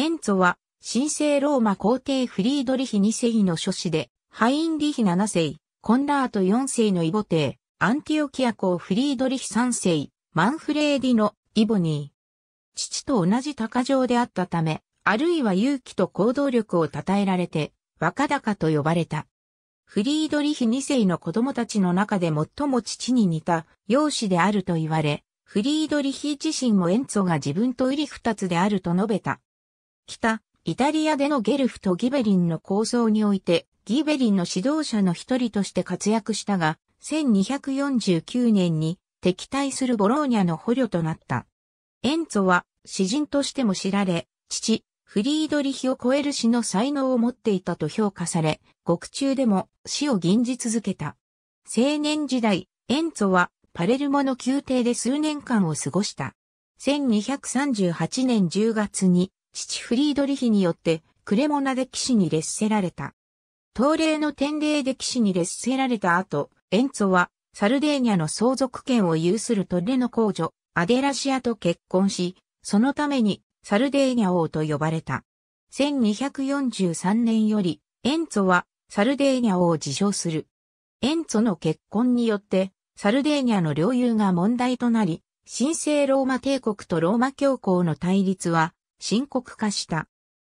エンツォは、神聖ローマ皇帝フリードリヒ2世の諸子で、ハインリヒ7世、コンラート4世のイボ帝、アンティオキア公フリードリヒ3世、マンフレーディのイボニー。父と同じ鷹城であったため、あるいは勇気と行動力を称えられて、若鷹と呼ばれた。フリードリヒ2世の子供たちの中で最も父に似た容姿であると言われ、フリードリヒ自身もエンツォが自分とウリ二つであると述べた。北、イタリアでのゲルフとギベリンの構想において、ギベリンの指導者の一人として活躍したが、1249年に敵対するボローニャの捕虜となった。エンツォは詩人としても知られ、父、フリードリヒを超える詩の才能を持っていたと評価され、獄中でも詩を吟じ続けた。青年時代、エンツォはパレルモの宮廷で数年間を過ごした。1238年10月に父フリードリヒによってクレモナで騎士に列せられた。東霊の天霊で騎士に列せられた後、エンツォはサルデーニャの相続権を有するトレの公女、アデラシアと結婚し、そのためにサルデーニャ王と呼ばれた。1243年より、エンツォはサルデーニャ王を自称する。エンツォの結婚によって、サルデーニャの領有が問題となり、神聖ローマ帝国とローマ教皇の対立は深刻化した。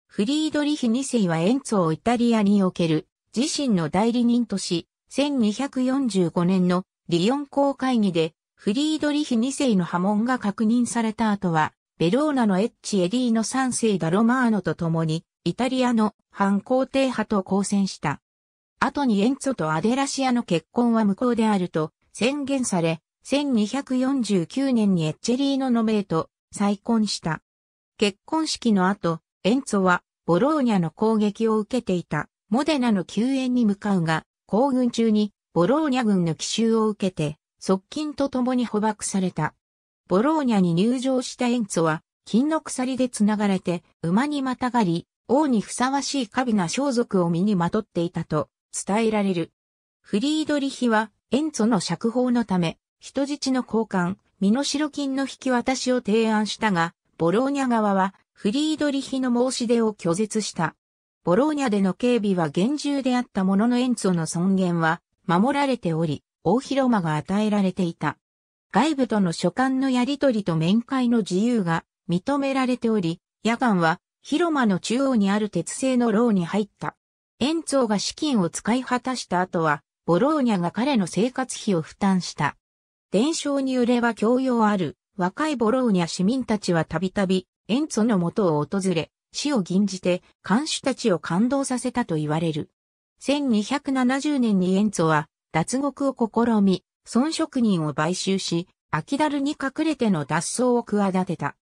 フリードリヒ2世はエンォをイタリアにおける自身の代理人とし、1245年のリヨン公会議でフリードリヒ2世の波紋が確認された後は、ベローナのエッチエリーノ3世ダロマーノと共に、イタリアの反皇帝派と交戦した。後にエンツォとアデラシアの結婚は無効であると宣言され、1249年にエッチェリーノの名と再婚した。結婚式の後、エンツォはボローニャの攻撃を受けていたモデナの救援に向かうが、行軍中にボローニャ軍の奇襲を受けて、側近と共に捕獲された。ボローニャに入場したエンツォは、金の鎖で繋がれて、馬にまたがり、王にふさわしい華美な装束を身にまとっていたと伝えられる。フリードリヒは、エンツォの釈放のため、人質の交換、身代金の引き渡しを提案したが、ボローニャ側はフリードリヒの申し出を拒絶した。ボローニャでの警備は厳重であったもののエンツォの尊厳は守られており、大広間が与えられていた。外部との書簡のやり取りと面会の自由が認められており、夜間は広間の中央にある鉄製の牢に入った。エンツォが資金を使い果たした後は、ボローニャが彼の生活費を負担した。伝承によれば教養ある若いボローニャ市民たちはたびたび、エンツォの元を訪れ、死を吟じて、監視たちを感動させたと言われる。1270年にエンツォは、脱獄を試み、孫職人を買収し、秋だるに隠れての脱走を企てた。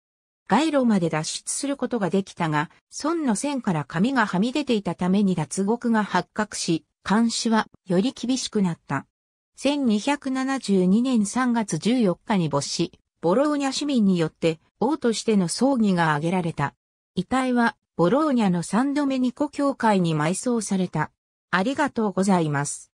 街路まで脱出することができたが、孫の線から紙がはみ出ていたために脱獄が発覚し、監視はより厳しくなった。1272年3月14日に没死、ボローニャ市民によって王としての葬儀が挙げられた。遺体はボローニャのサンドメニコ教会に埋葬された。ありがとうございます。